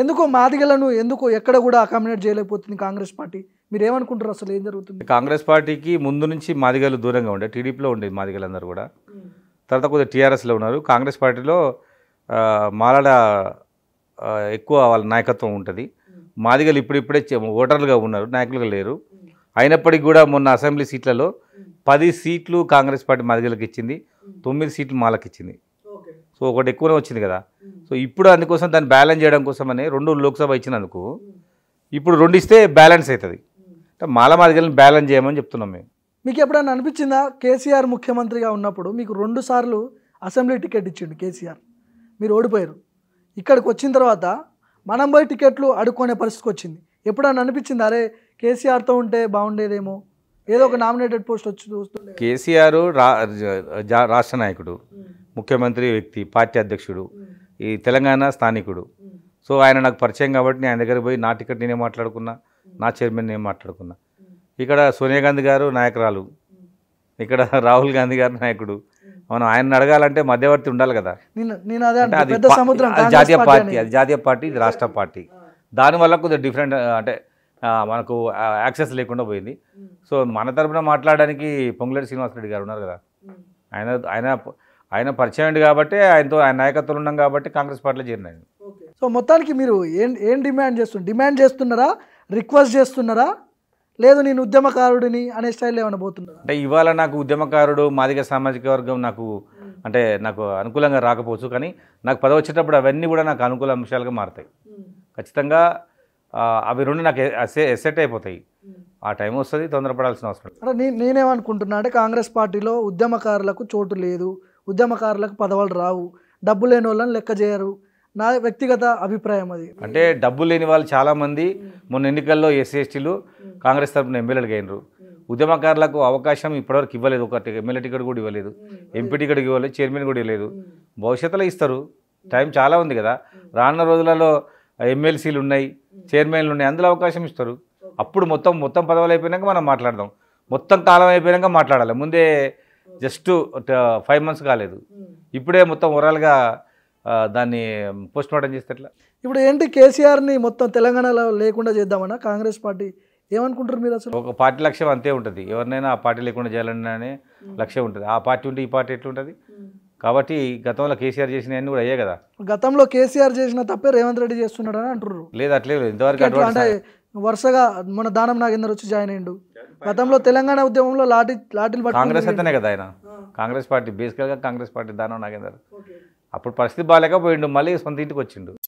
ఎందుకో మాదిగలను ఎందుకు ఎక్కడ కూడా అకామిడేట్ చేయలేకపోతుంది కాంగ్రెస్ పార్టీ మీరు ఏమనుకుంటారు అసలు ఏం జరుగుతుంది కాంగ్రెస్ పార్టీకి ముందు నుంచి మాదిగలు దూరంగా ఉండే టీడీపీలో ఉండేది అందరు కూడా తర్వాత కొద్దిగా టీఆర్ఎస్లో ఉన్నారు కాంగ్రెస్ పార్టీలో మాలాడ ఎక్కువ వాళ్ళ నాయకత్వం ఉంటుంది మాదిగలు ఇప్పుడిప్పుడే ఓటర్లుగా ఉన్నారు నాయకులుగా లేరు అయినప్పటికీ కూడా మొన్న అసెంబ్లీ సీట్లలో పది సీట్లు కాంగ్రెస్ పార్టీ మాదిగలకు ఇచ్చింది తొమ్మిది సీట్లు మాలకు ఇచ్చింది సో ఒకటి ఎక్కువనే వచ్చింది కదా సో ఇప్పుడు అందుకోసం దాన్ని బ్యాలెన్స్ చేయడం కోసం అని రెండు లోక్సభ ఇచ్చినందుకు ఇప్పుడు రెండు ఇస్తే బ్యాలెన్స్ అవుతుంది మాలమాదిగలను బ్యాలెన్స్ చేయమని చెప్తున్నాం మేము మీకు ఎప్పుడైనా అనిపించిందా కేసీఆర్ ముఖ్యమంత్రిగా ఉన్నప్పుడు మీకు రెండు సార్లు అసెంబ్లీ టికెట్ ఇచ్చిండు కేసీఆర్ మీరు ఓడిపోయారు ఇక్కడికి వచ్చిన తర్వాత మనం పోయి టికెట్లు అడుక్కునే పరిస్థితికి వచ్చింది ఎప్పుడైనా అనిపించింది అరే కేసీఆర్తో ఉంటే బాగుండేదేమో ఏదో ఒక నామినేటెడ్ పోస్ట్ వచ్చి కేసీఆర్ రాష్ట్ర నాయకుడు ముఖ్యమంత్రి వ్యక్తి పార్టీ అధ్యక్షుడు ఈ తెలంగాణ స్థానికుడు సో ఆయన నాకు పరిచయం కాబట్టి నేను ఆయన దగ్గర పోయి నా టికెట్ నేనే మాట్లాడుకున్నా నా చైర్మన్ నేను మాట్లాడుకున్నా ఇక్కడ సోనియా గాంధీ గారు నాయకురాలు ఇక్కడ రాహుల్ గాంధీ గారు నాయకుడు మనం ఆయన అడగాలంటే మధ్యవర్తి ఉండాలి కదా జాతీయ పార్టీ అది జాతీయ పార్టీ రాష్ట్ర పార్టీ దానివల్ల కొద్దిగా డిఫరెంట్ అంటే మనకు యాక్సెస్ లేకుండా పోయింది సో మన తరపున మాట్లాడడానికి పొంగులేటి శ్రీనివాసరెడ్డి గారు ఉన్నారు కదా ఆయన ఆయన ఆయన పరిచయం కాబట్టి ఆయనతో ఆయన నాయకత్వం ఉన్నాం కాబట్టి కాంగ్రెస్ పార్టీలో చేరిన సో మొత్తానికి మీరు ఏం ఏం డిమాండ్ చేస్తున్నారు డిమాండ్ చేస్తున్నారా రిక్వెస్ట్ చేస్తున్నారా లేదు నేను ఉద్యమకారుడిని అనే స్టైల్ ఏమైనా పోతున్నా అంటే ఇవాళ నాకు ఉద్యమకారుడు మాదిక సామాజిక వర్గం నాకు అంటే నాకు అనుకూలంగా రాకపోవచ్చు కానీ నాకు పదవి వచ్చేటప్పుడు అవన్నీ కూడా నాకు అనుకూల అంశాలుగా మారుతాయి ఖచ్చితంగా అవి రెండు నాకు ఎసెట్ అయిపోతాయి ఆ టైం వస్తుంది తొందరపడాల్సిన అవసరం అంటే నేనేమనుకుంటున్నా అంటే కాంగ్రెస్ పార్టీలో ఉద్యమకారులకు చోటు లేదు ఉద్యమకారులకు పదవులు రావు డబ్బు లేని వాళ్ళని లెక్క చేయరు నా వ్యక్తిగత అభిప్రాయం అది అంటే డబ్బు లేని వాళ్ళు చాలామంది మొన్న ఎన్నికల్లో ఎస్సీ ఎస్టీలు కాంగ్రెస్ తరఫున ఎమ్మెల్యేలు అయినరు ఉద్యమకారులకు అవకాశం ఇప్పటివరకు ఇవ్వలేదు ఒకటి ఎమ్మెల్యే టికెట్ కూడా ఇవ్వలేదు ఎంపీ టికెట్ ఇవ్వలేదు చైర్మన్ కూడా ఇవ్వలేదు భవిష్యత్తులో ఇస్తారు టైం చాలా ఉంది కదా రానున్న రోజులలో ఎమ్మెల్సీలు ఉన్నాయి చైర్మన్లు ఉన్నాయి అందులో అవకాశం ఇస్తారు అప్పుడు మొత్తం మొత్తం పదవులు అయిపోయినాక మనం మాట్లాడదాం మొత్తం కాలం అయిపోయినాక మాట్లాడాలి ముందే జస్ట్ ఫైవ్ మంత్స్ కాలేదు ఇప్పుడే మొత్తం ఓవరాల్గా దాన్ని పోస్ట్ మార్టం చేస్తే ఎట్లా ఇప్పుడు ఏంటి కేసీఆర్ని మొత్తం తెలంగాణలో లేకుండా చేద్దామన్నా కాంగ్రెస్ పార్టీ ఏమనుకుంటారు మీరు అసలు ఒక పార్టీ లక్ష్యం అంతే ఉంటుంది ఎవరినైనా ఆ పార్టీ లేకుండా చేయాలనే లక్ష్యం ఉంటుంది ఆ పార్టీ ఉంటే ఈ పార్టీ ఎట్లుంటుంది కాబట్టి గతంలో కేసీఆర్ అన్ని కూడా అయ్యే కదా గతంలో కేసీఆర్ చేసిన తప్పే రేవంత్ రెడ్డి చేస్తున్నాడు అని అంటున్నారు లేదు అట్లేదు ఇంతవరకు అంటే వరుసగా మన దానం నాగేందర్ వచ్చి జాయిన్ అయ్యిండు గతంలో తెలంగాణ ఉద్యమంలో లాటి లాఠీలు కాంగ్రెస్ అయితేనే కదా ఆయన కాంగ్రెస్ పార్టీ బేసికల్గా కాంగ్రెస్ పార్టీ దానం నాగేందర్ అప్పుడు పరిస్థితి బాగాలేకపోయిండు మళ్ళీ సొంత ఇంటికి వచ్చిండు